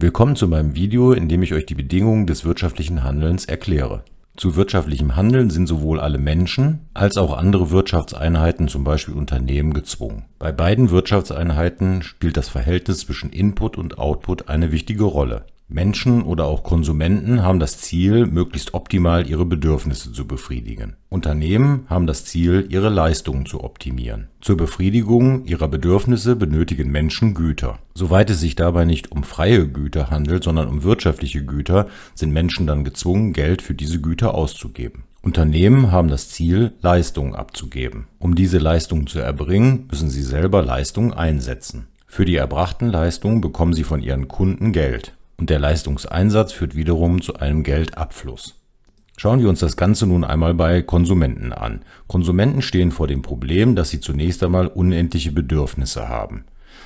Willkommen zu meinem Video, in dem ich euch die Bedingungen des wirtschaftlichen Handelns erkläre. Zu wirtschaftlichem Handeln sind sowohl alle Menschen als auch andere Wirtschaftseinheiten, zum Beispiel Unternehmen, gezwungen. Bei beiden Wirtschaftseinheiten spielt das Verhältnis zwischen Input und Output eine wichtige Rolle. Menschen oder auch Konsumenten haben das Ziel, möglichst optimal ihre Bedürfnisse zu befriedigen. Unternehmen haben das Ziel, ihre Leistungen zu optimieren. Zur Befriedigung ihrer Bedürfnisse benötigen Menschen Güter. Soweit es sich dabei nicht um freie Güter handelt, sondern um wirtschaftliche Güter, sind Menschen dann gezwungen, Geld für diese Güter auszugeben. Unternehmen haben das Ziel, Leistungen abzugeben. Um diese Leistungen zu erbringen, müssen sie selber Leistungen einsetzen. Für die erbrachten Leistungen bekommen sie von ihren Kunden Geld und der Leistungseinsatz führt wiederum zu einem Geldabfluss. Schauen wir uns das Ganze nun einmal bei Konsumenten an. Konsumenten stehen vor dem Problem, dass sie zunächst einmal unendliche Bedürfnisse haben.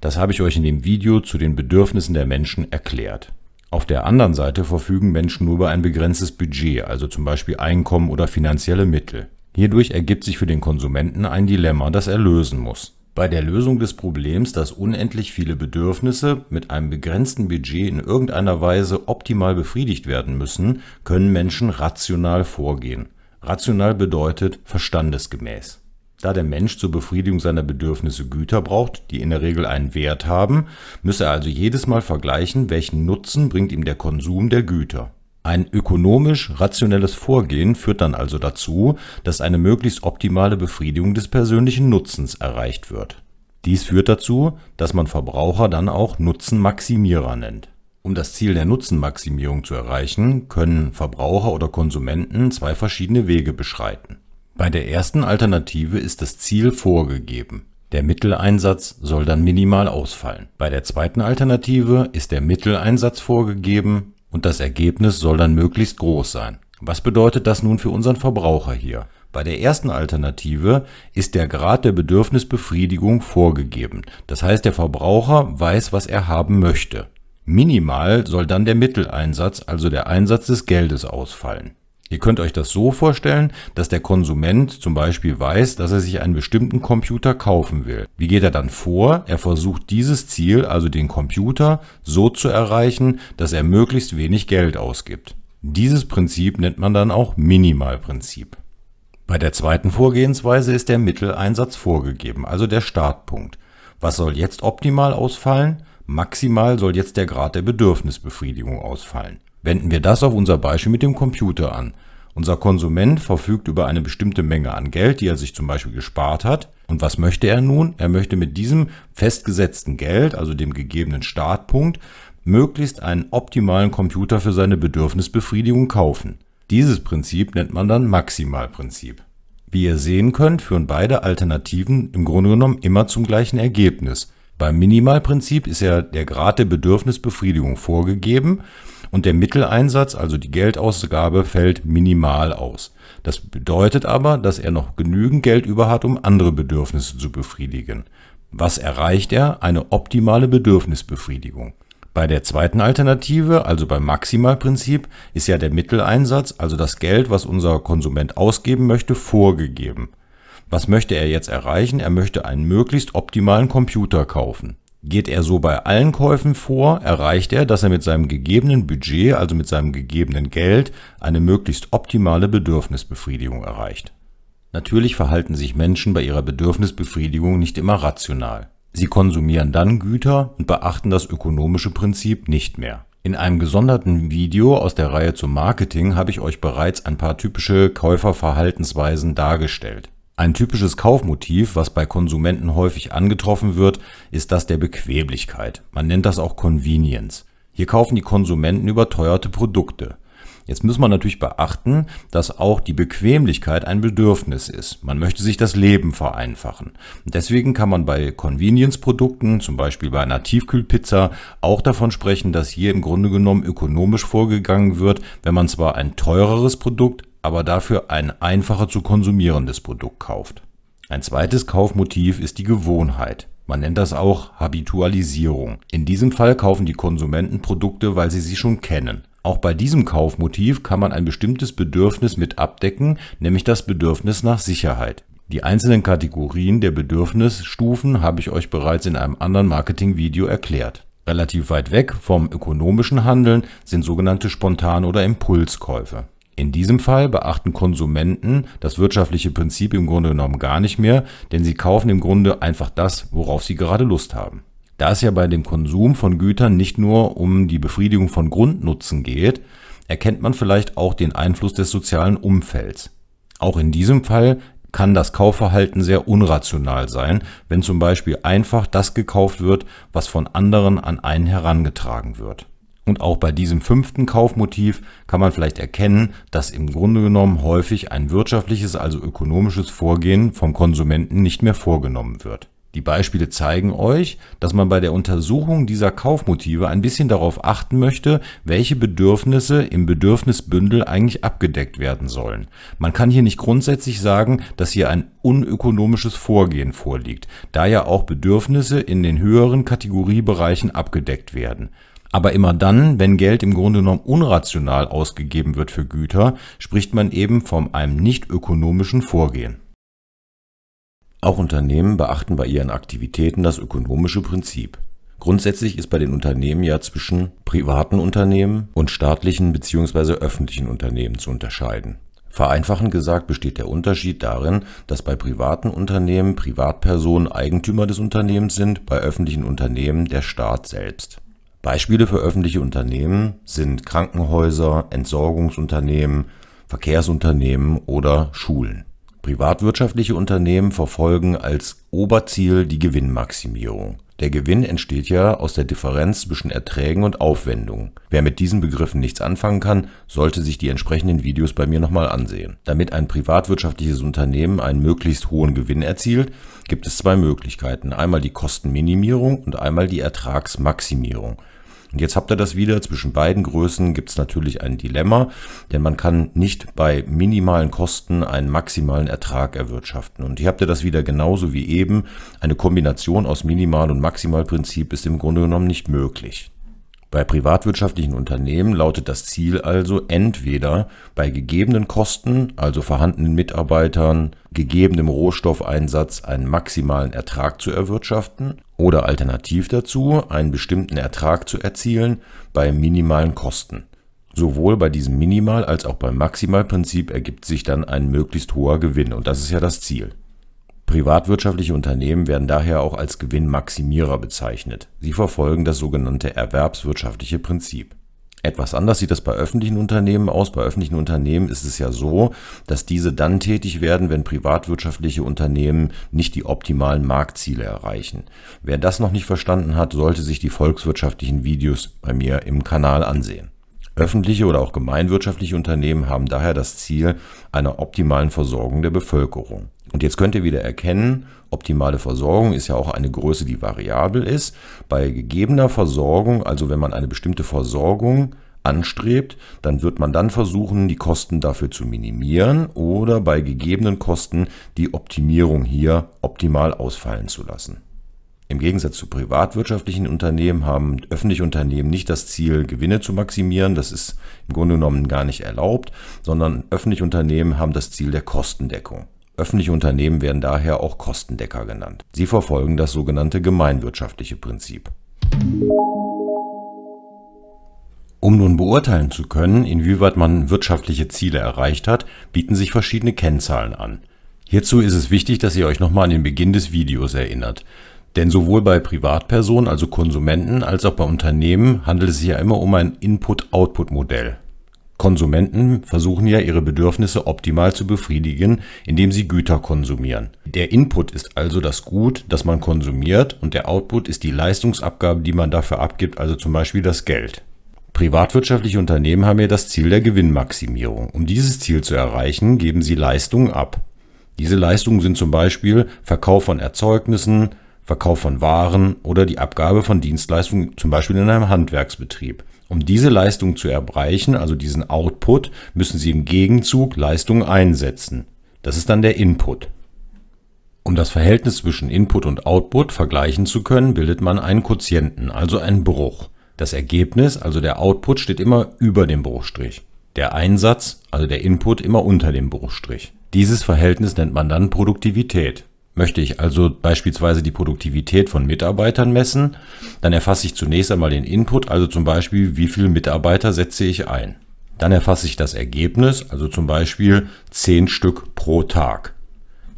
Das habe ich euch in dem Video zu den Bedürfnissen der Menschen erklärt. Auf der anderen Seite verfügen Menschen nur über ein begrenztes Budget, also zum Beispiel Einkommen oder finanzielle Mittel. Hierdurch ergibt sich für den Konsumenten ein Dilemma, das er lösen muss. Bei der Lösung des Problems, dass unendlich viele Bedürfnisse mit einem begrenzten Budget in irgendeiner Weise optimal befriedigt werden müssen, können Menschen rational vorgehen. Rational bedeutet verstandesgemäß. Da der Mensch zur Befriedigung seiner Bedürfnisse Güter braucht, die in der Regel einen Wert haben, müsse er also jedes Mal vergleichen, welchen Nutzen bringt ihm der Konsum der Güter. Ein ökonomisch rationelles Vorgehen führt dann also dazu, dass eine möglichst optimale Befriedigung des persönlichen Nutzens erreicht wird. Dies führt dazu, dass man Verbraucher dann auch Nutzenmaximierer nennt. Um das Ziel der Nutzenmaximierung zu erreichen, können Verbraucher oder Konsumenten zwei verschiedene Wege beschreiten. Bei der ersten Alternative ist das Ziel vorgegeben. Der Mitteleinsatz soll dann minimal ausfallen. Bei der zweiten Alternative ist der Mitteleinsatz vorgegeben, und das Ergebnis soll dann möglichst groß sein. Was bedeutet das nun für unseren Verbraucher hier? Bei der ersten Alternative ist der Grad der Bedürfnisbefriedigung vorgegeben. Das heißt, der Verbraucher weiß, was er haben möchte. Minimal soll dann der Mitteleinsatz, also der Einsatz des Geldes ausfallen. Ihr könnt euch das so vorstellen, dass der Konsument zum Beispiel weiß, dass er sich einen bestimmten Computer kaufen will. Wie geht er dann vor? Er versucht dieses Ziel, also den Computer, so zu erreichen, dass er möglichst wenig Geld ausgibt. Dieses Prinzip nennt man dann auch Minimalprinzip. Bei der zweiten Vorgehensweise ist der Mitteleinsatz vorgegeben, also der Startpunkt. Was soll jetzt optimal ausfallen? Maximal soll jetzt der Grad der Bedürfnisbefriedigung ausfallen. Wenden wir das auf unser Beispiel mit dem Computer an. Unser Konsument verfügt über eine bestimmte Menge an Geld, die er sich zum Beispiel gespart hat. Und was möchte er nun? Er möchte mit diesem festgesetzten Geld, also dem gegebenen Startpunkt, möglichst einen optimalen Computer für seine Bedürfnisbefriedigung kaufen. Dieses Prinzip nennt man dann Maximalprinzip. Wie ihr sehen könnt, führen beide Alternativen im Grunde genommen immer zum gleichen Ergebnis. Beim Minimalprinzip ist ja der Grad der Bedürfnisbefriedigung vorgegeben und der Mitteleinsatz, also die Geldausgabe, fällt minimal aus. Das bedeutet aber, dass er noch genügend Geld über hat, um andere Bedürfnisse zu befriedigen. Was erreicht er? Eine optimale Bedürfnisbefriedigung. Bei der zweiten Alternative, also beim Maximalprinzip, ist ja der Mitteleinsatz, also das Geld, was unser Konsument ausgeben möchte, vorgegeben. Was möchte er jetzt erreichen? Er möchte einen möglichst optimalen Computer kaufen. Geht er so bei allen Käufen vor, erreicht er, dass er mit seinem gegebenen Budget, also mit seinem gegebenen Geld, eine möglichst optimale Bedürfnisbefriedigung erreicht. Natürlich verhalten sich Menschen bei ihrer Bedürfnisbefriedigung nicht immer rational. Sie konsumieren dann Güter und beachten das ökonomische Prinzip nicht mehr. In einem gesonderten Video aus der Reihe zum Marketing habe ich euch bereits ein paar typische Käuferverhaltensweisen dargestellt. Ein typisches Kaufmotiv, was bei Konsumenten häufig angetroffen wird, ist das der Bequemlichkeit. Man nennt das auch Convenience. Hier kaufen die Konsumenten überteuerte Produkte. Jetzt muss man natürlich beachten, dass auch die Bequemlichkeit ein Bedürfnis ist. Man möchte sich das Leben vereinfachen. Und deswegen kann man bei Convenience-Produkten, zum Beispiel bei einer Tiefkühlpizza, auch davon sprechen, dass hier im Grunde genommen ökonomisch vorgegangen wird, wenn man zwar ein teureres Produkt, aber dafür ein einfacher zu konsumierendes Produkt kauft. Ein zweites Kaufmotiv ist die Gewohnheit. Man nennt das auch Habitualisierung. In diesem Fall kaufen die Konsumenten Produkte, weil sie sie schon kennen. Auch bei diesem Kaufmotiv kann man ein bestimmtes Bedürfnis mit abdecken, nämlich das Bedürfnis nach Sicherheit. Die einzelnen Kategorien der Bedürfnisstufen habe ich euch bereits in einem anderen Marketingvideo erklärt. Relativ weit weg vom ökonomischen Handeln sind sogenannte Spontan- oder Impulskäufe. In diesem Fall beachten Konsumenten das wirtschaftliche Prinzip im Grunde genommen gar nicht mehr, denn sie kaufen im Grunde einfach das, worauf sie gerade Lust haben. Da es ja bei dem Konsum von Gütern nicht nur um die Befriedigung von Grundnutzen geht, erkennt man vielleicht auch den Einfluss des sozialen Umfelds. Auch in diesem Fall kann das Kaufverhalten sehr unrational sein, wenn zum Beispiel einfach das gekauft wird, was von anderen an einen herangetragen wird. Und auch bei diesem fünften Kaufmotiv kann man vielleicht erkennen, dass im Grunde genommen häufig ein wirtschaftliches, also ökonomisches Vorgehen vom Konsumenten nicht mehr vorgenommen wird. Die Beispiele zeigen euch, dass man bei der Untersuchung dieser Kaufmotive ein bisschen darauf achten möchte, welche Bedürfnisse im Bedürfnisbündel eigentlich abgedeckt werden sollen. Man kann hier nicht grundsätzlich sagen, dass hier ein unökonomisches Vorgehen vorliegt, da ja auch Bedürfnisse in den höheren Kategoriebereichen abgedeckt werden. Aber immer dann, wenn Geld im Grunde genommen unrational ausgegeben wird für Güter, spricht man eben von einem nicht ökonomischen Vorgehen. Auch Unternehmen beachten bei ihren Aktivitäten das ökonomische Prinzip. Grundsätzlich ist bei den Unternehmen ja zwischen privaten Unternehmen und staatlichen bzw. öffentlichen Unternehmen zu unterscheiden. Vereinfachend gesagt besteht der Unterschied darin, dass bei privaten Unternehmen Privatpersonen Eigentümer des Unternehmens sind, bei öffentlichen Unternehmen der Staat selbst. Beispiele für öffentliche Unternehmen sind Krankenhäuser, Entsorgungsunternehmen, Verkehrsunternehmen oder Schulen. Privatwirtschaftliche Unternehmen verfolgen als Oberziel die Gewinnmaximierung. Der Gewinn entsteht ja aus der Differenz zwischen Erträgen und Aufwendungen. Wer mit diesen Begriffen nichts anfangen kann, sollte sich die entsprechenden Videos bei mir nochmal ansehen. Damit ein privatwirtschaftliches Unternehmen einen möglichst hohen Gewinn erzielt, gibt es zwei Möglichkeiten. Einmal die Kostenminimierung und einmal die Ertragsmaximierung. Und jetzt habt ihr das wieder, zwischen beiden Größen gibt es natürlich ein Dilemma, denn man kann nicht bei minimalen Kosten einen maximalen Ertrag erwirtschaften. Und hier habt ihr das wieder genauso wie eben, eine Kombination aus Minimal- und Maximalprinzip ist im Grunde genommen nicht möglich. Bei privatwirtschaftlichen Unternehmen lautet das Ziel also, entweder bei gegebenen Kosten, also vorhandenen Mitarbeitern, gegebenem Rohstoffeinsatz einen maximalen Ertrag zu erwirtschaften oder alternativ dazu einen bestimmten Ertrag zu erzielen bei minimalen Kosten. Sowohl bei diesem Minimal- als auch beim Maximalprinzip ergibt sich dann ein möglichst hoher Gewinn und das ist ja das Ziel. Privatwirtschaftliche Unternehmen werden daher auch als Gewinnmaximierer bezeichnet. Sie verfolgen das sogenannte erwerbswirtschaftliche Prinzip. Etwas anders sieht das bei öffentlichen Unternehmen aus. Bei öffentlichen Unternehmen ist es ja so, dass diese dann tätig werden, wenn privatwirtschaftliche Unternehmen nicht die optimalen Marktziele erreichen. Wer das noch nicht verstanden hat, sollte sich die volkswirtschaftlichen Videos bei mir im Kanal ansehen. Öffentliche oder auch gemeinwirtschaftliche Unternehmen haben daher das Ziel einer optimalen Versorgung der Bevölkerung. Und jetzt könnt ihr wieder erkennen, optimale Versorgung ist ja auch eine Größe, die variabel ist. Bei gegebener Versorgung, also wenn man eine bestimmte Versorgung anstrebt, dann wird man dann versuchen, die Kosten dafür zu minimieren oder bei gegebenen Kosten die Optimierung hier optimal ausfallen zu lassen. Im Gegensatz zu privatwirtschaftlichen Unternehmen haben öffentliche Unternehmen nicht das Ziel, Gewinne zu maximieren. Das ist im Grunde genommen gar nicht erlaubt, sondern öffentliche Unternehmen haben das Ziel der Kostendeckung. Öffentliche Unternehmen werden daher auch Kostendecker genannt. Sie verfolgen das sogenannte gemeinwirtschaftliche Prinzip. Um nun beurteilen zu können, inwieweit man wirtschaftliche Ziele erreicht hat, bieten sich verschiedene Kennzahlen an. Hierzu ist es wichtig, dass ihr euch nochmal an den Beginn des Videos erinnert. Denn sowohl bei Privatpersonen, also Konsumenten, als auch bei Unternehmen handelt es sich ja immer um ein Input-Output-Modell. Konsumenten versuchen ja ihre Bedürfnisse optimal zu befriedigen, indem sie Güter konsumieren. Der Input ist also das Gut, das man konsumiert und der Output ist die Leistungsabgabe, die man dafür abgibt, also zum Beispiel das Geld. Privatwirtschaftliche Unternehmen haben ja das Ziel der Gewinnmaximierung. Um dieses Ziel zu erreichen, geben sie Leistungen ab. Diese Leistungen sind zum Beispiel Verkauf von Erzeugnissen, Verkauf von Waren oder die Abgabe von Dienstleistungen, zum Beispiel in einem Handwerksbetrieb. Um diese Leistung zu erreichen, also diesen Output, müssen Sie im Gegenzug Leistung einsetzen. Das ist dann der Input. Um das Verhältnis zwischen Input und Output vergleichen zu können, bildet man einen Quotienten, also einen Bruch. Das Ergebnis, also der Output, steht immer über dem Bruchstrich. Der Einsatz, also der Input, immer unter dem Bruchstrich. Dieses Verhältnis nennt man dann Produktivität. Möchte ich also beispielsweise die Produktivität von Mitarbeitern messen, dann erfasse ich zunächst einmal den Input, also zum Beispiel, wie viele Mitarbeiter setze ich ein. Dann erfasse ich das Ergebnis, also zum Beispiel 10 Stück pro Tag.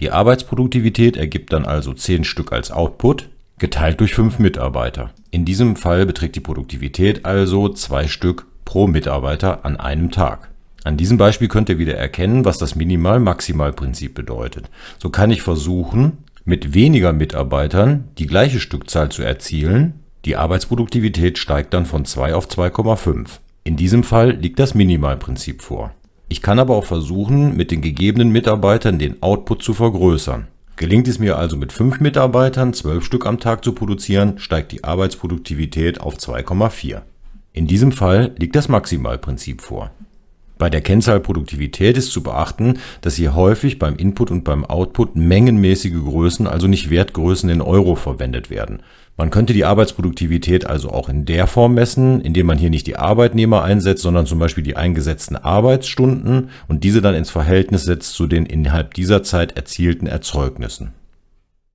Die Arbeitsproduktivität ergibt dann also 10 Stück als Output, geteilt durch 5 Mitarbeiter. In diesem Fall beträgt die Produktivität also 2 Stück pro Mitarbeiter an einem Tag. An diesem Beispiel könnt ihr wieder erkennen, was das Minimal-Maximal-Prinzip bedeutet. So kann ich versuchen, mit weniger Mitarbeitern die gleiche Stückzahl zu erzielen. Die Arbeitsproduktivität steigt dann von 2 auf 2,5. In diesem Fall liegt das Minimalprinzip vor. Ich kann aber auch versuchen, mit den gegebenen Mitarbeitern den Output zu vergrößern. Gelingt es mir also mit 5 Mitarbeitern 12 Stück am Tag zu produzieren, steigt die Arbeitsproduktivität auf 2,4. In diesem Fall liegt das Maximalprinzip vor. Bei der Kennzahl Produktivität ist zu beachten, dass hier häufig beim Input und beim Output mengenmäßige Größen, also nicht Wertgrößen in Euro verwendet werden. Man könnte die Arbeitsproduktivität also auch in der Form messen, indem man hier nicht die Arbeitnehmer einsetzt, sondern zum Beispiel die eingesetzten Arbeitsstunden und diese dann ins Verhältnis setzt zu den innerhalb dieser Zeit erzielten Erzeugnissen.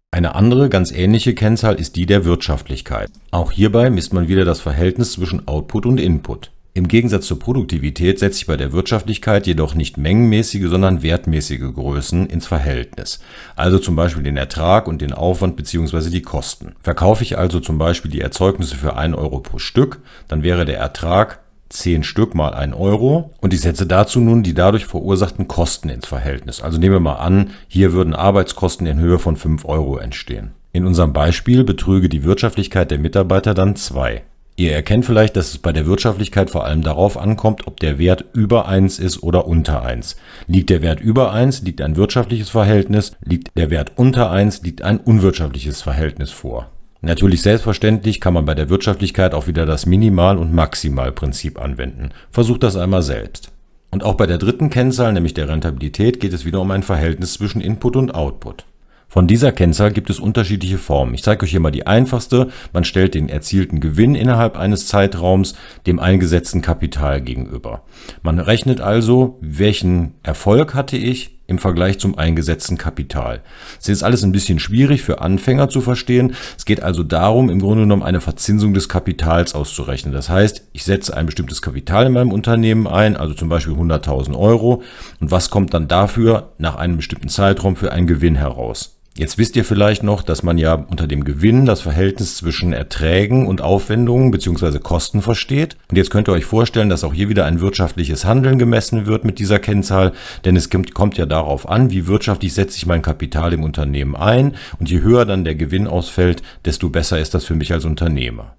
Eine andere ganz ähnliche Kennzahl ist die der Wirtschaftlichkeit. Auch hierbei misst man wieder das Verhältnis zwischen Output und Input. Im Gegensatz zur Produktivität setze ich bei der Wirtschaftlichkeit jedoch nicht mengenmäßige, sondern wertmäßige Größen ins Verhältnis, also zum Beispiel den Ertrag und den Aufwand bzw. die Kosten. Verkaufe ich also zum Beispiel die Erzeugnisse für 1 Euro pro Stück, dann wäre der Ertrag 10 Stück mal 1 Euro und ich setze dazu nun die dadurch verursachten Kosten ins Verhältnis. Also nehmen wir mal an, hier würden Arbeitskosten in Höhe von 5 Euro entstehen. In unserem Beispiel betrüge die Wirtschaftlichkeit der Mitarbeiter dann 2. Ihr erkennt vielleicht, dass es bei der Wirtschaftlichkeit vor allem darauf ankommt, ob der Wert über 1 ist oder unter 1. Liegt der Wert über 1, liegt ein wirtschaftliches Verhältnis, liegt der Wert unter 1, liegt ein unwirtschaftliches Verhältnis vor. Natürlich selbstverständlich kann man bei der Wirtschaftlichkeit auch wieder das Minimal- und Maximalprinzip anwenden. Versucht das einmal selbst. Und auch bei der dritten Kennzahl, nämlich der Rentabilität, geht es wieder um ein Verhältnis zwischen Input und Output. Von dieser Kennzahl gibt es unterschiedliche Formen. Ich zeige euch hier mal die einfachste. Man stellt den erzielten Gewinn innerhalb eines Zeitraums dem eingesetzten Kapital gegenüber. Man rechnet also, welchen Erfolg hatte ich im Vergleich zum eingesetzten Kapital. Es ist alles ein bisschen schwierig für Anfänger zu verstehen. Es geht also darum, im Grunde genommen eine Verzinsung des Kapitals auszurechnen. Das heißt, ich setze ein bestimmtes Kapital in meinem Unternehmen ein, also zum Beispiel 100.000 Euro. Und was kommt dann dafür nach einem bestimmten Zeitraum für einen Gewinn heraus? Jetzt wisst ihr vielleicht noch, dass man ja unter dem Gewinn das Verhältnis zwischen Erträgen und Aufwendungen bzw. Kosten versteht. Und jetzt könnt ihr euch vorstellen, dass auch hier wieder ein wirtschaftliches Handeln gemessen wird mit dieser Kennzahl, denn es kommt ja darauf an, wie wirtschaftlich setze ich mein Kapital im Unternehmen ein und je höher dann der Gewinn ausfällt, desto besser ist das für mich als Unternehmer.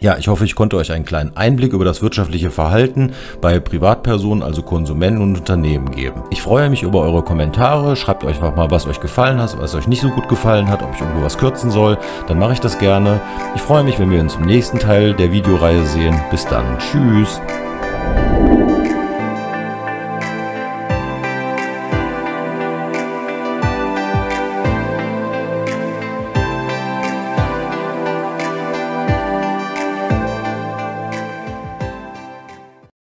Ja, ich hoffe, ich konnte euch einen kleinen Einblick über das wirtschaftliche Verhalten bei Privatpersonen, also Konsumenten und Unternehmen geben. Ich freue mich über eure Kommentare. Schreibt euch einfach mal, was euch gefallen hat, was euch nicht so gut gefallen hat, ob ich irgendwo was kürzen soll. Dann mache ich das gerne. Ich freue mich, wenn wir uns im nächsten Teil der Videoreihe sehen. Bis dann. Tschüss.